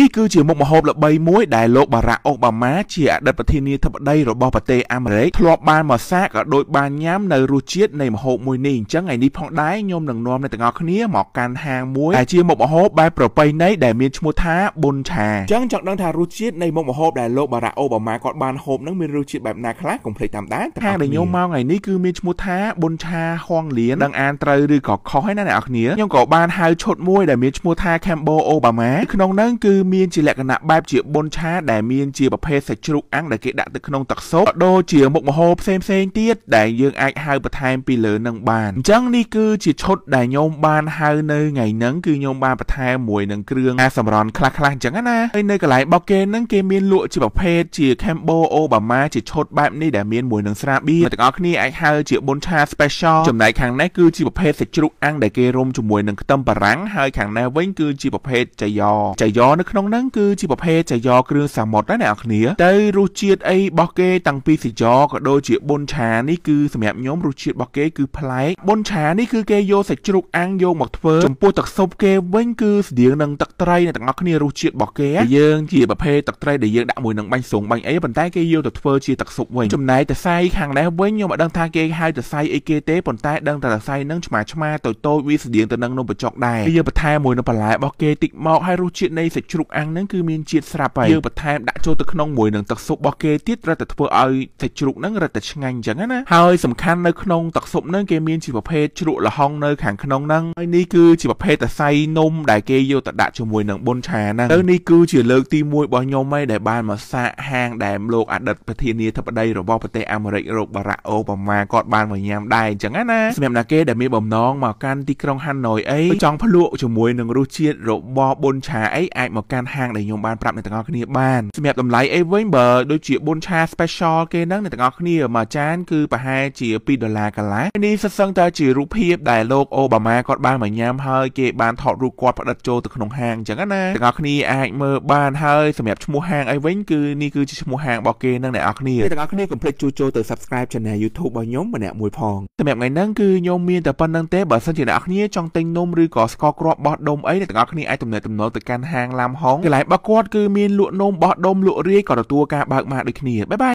នេះគឺជាមុខម្ហូបល្បីមួយដែលលោកបារាក់អូបាម៉ាជាអតីតប្រធានាធិបតីរបស់ប្រទេសអាមេរិកធ្លាប់បានមកសាកក៏ដូចបានញ៉ាំនៅរសជាតិនៃម្ហូបមួយនេះអញ្ចឹងថ្ងៃនេះផងដែរខ្ញុំនឹងនាំអ្នកទាំងអស់គ្នា មកកាន់ហាងមួយដែលជាមុខម្ហូបបែបប្រពៃណីដែលមានឈ្មោះថាប៊ុនឆាអញ្ចឹងចង់ដឹងថារសជាតិនៃមុខម្ហូបដែលលោកបារាក់អូបាម៉ាគាត់បានហូបនឹងមានរសជាតិបែបណាខ្លះកុំភ្លេចតាមដានហាងដែលខ្ញុំមកថ្ងៃនេះគឺមានឈ្មោះថាប៊ុនឆាហងលៀនដឹងអានត្រូវឬក៏ខុសហើយណាអ្នកនរគ្នាខ្ញុំក៏បានហៅឈុតមួយដែលមានឈ្មោះថា Cambo Obama ក្នុងនោះគឺមានជាលក្ខណៈបែបជាប៊ុនឆាដែលមានជាប្រភេទសាច់ជ្រូកអាំងដែលគេដាក់ទៅក្នុងទឹកស៊ុបក៏ដូចជាមុខម្ហូបផ្សេងផ្សេងទៀតដែលយើងអាចហៅបន្ថែមពីលើនឹងបានអញ្ចឹងនេះគឺជាឈុតដែលញោមបានហៅនៅថ្ងៃហ្នឹងគឺញោមបានបន្ថែមមួយនឹងគ្រឿងការសម្រន់ខ្លះៗអញ្ចឹងណាហើយនៅកន្លែងបោកគេហ្នឹងគេមានលក់ជាប្រភេទជា Cambo Obama ជាឈុតបែបនេះដែលមានមួយនឹងស្រាបៀរទាំងអស់គ្នាអាចហៅជាប៊ុនឆា Special ចំណែកខាងនេះគឺជាប្រភេទសាច់ជ្រូកអាំងដែលគេរុំជាមួយនឹងខ្ទឹមបារាំងហើយខាងនេះវិញគឺជាប្រភេទចាយ៉ចាយ៉នៅក្នុងហ្នឹងគឺជាប្រភេទចាយ៉គ្រឿងសមុទ្រដែរអ្នកនរគ្នាទៅរសជាតិអីរបស់គេតាំងពីសាយ៉ក៏ដូចជាប៊ុនឆានេះគឺសម្រាប់ខ្ញុំរសជាតិរបស់គេគឺប្លែកប៊ុនឆានេះគឺគេយកសាច់ជ្រូកអាំងយកមកធ្វើចំពោះទឹកស៊ុបគេវិញគឺស្តៀងនឹងទឹកត្រីអ្នកទាំងអស់គ្នារសជាតិរបស់គេយើងជាប្រភេទទឹកត្រីដែលយើងដាក់មួយនឹងបាញ់សូងបាញ់អីប៉ុន្តែគេយកទៅធ្វើជាទឹកស៊ុបវិញចំណែកតសៃខាងនេះវិញខ្ញុំមិនដឹងថាគេហៅតសៃអីគេទេប៉ុន្តែដឹងតែតសៃនឹងឆ្មាឆ្មាតូចតូចវាស្តៀងទៅនឹងនំបញ្ចុកដែរយើងបន្ថែមមួយនឹងបន្លែរបស់គេតិចមកឲ្យរសជាតិនៃសាច់ជ្រូកជ្រូកអាំងហ្នឹងគឺមានជាតិស្រាប់ហើយយើងបន្ថែមដាក់ចូលទៅក្នុងមួយនឹងទឹកស៊ុបរបស់គេទៀតរឹតតែធ្វើឲ្យសាច់ជ្រូកហ្នឹងរឹតតែឆ្ងាញ់អញ្ចឹងណាហើយសំខាន់នៅក្នុងទឹកស៊ុបហ្នឹងគេមានជាប្រភេទជ្រក់ល្ហុងនៅខាងក្នុងហ្នឹងហើយនេះគឺជាប្រភេទតសៃនំដែលគេយកទៅដាក់ជាមួយនឹងប៊ុនឆាហ្នឹងទៅនេះគឺជាលើកទី1របស់ខ្ញុំឯងដែលបានមកសាកហាងដែលលោកអតីតប្រធានាធិបតីរបស់ប្រទេសអាមេរិកលោកបារ៉ាក់អូបាម៉ាគាត់បានមកញ៉ាំដែរអញ្ចឹងណាសម្រាប់អ្នកគេដែលមានបំណងមកកាន់ទីក្រុងហាណូយអីចង់ភ្លក់ជាមួយនឹងរសជាតិរបស់ប៊ុនឆាអីអាចមកកាន់ហាងដែលខ្ញុំបានប្រាប់អ្នកទាំងអស់គ្នាបានសម្រាប់តម្លៃអីវិញបើដូចជា4ឆា special គេហ្នឹងអ្នកទាំងអស់គ្នាមួយចានគឺប្រហែលជា2ដុល្លារកន្លះនេះសសឹងតែជារូបភាពដែលលោកអូបាម៉ាគាត់បានមកញ៉ាំហើយគេបានថតរូបគាត់ផ្ដិតចូលទៅក្នុងហាងអញ្ចឹងណាអ្នកទាំងអស់គ្នាអាចមើលបានហើយសម្រាប់ឈ្មោះហាងអីវិញគឺនេះគឺជាឈ្មោះហាងរបស់គេហ្នឹងអ្នកទាំងអស់គ្នាអ្នកទាំងអស់គ្នាកុំភ្លេចជួយចូលទៅ subscribe channel YouTube របស់ខ្ញុំម្នាក់មួយផងសម្រាប់ថ្ងៃហ្នឹងគឺខ្ញុំមានតែប៉ុណ្្នឹងទេបើសិនជាអ្នកទាំងអស់គ្នាចង់ទិញនំឬក៏ស្ករគ្រាប់បោះដុំអីអ្នកទាំងអស់គ្នាអាចទំនាក់ទំនងទៅកាន់ហាងឡាំហុងកន្លែងរបស់គាត់គឺមានលក់នំបោះដុំលក់រាយក៏ទទួលការបើកម៉ាដូចគ្នាបាយបាយ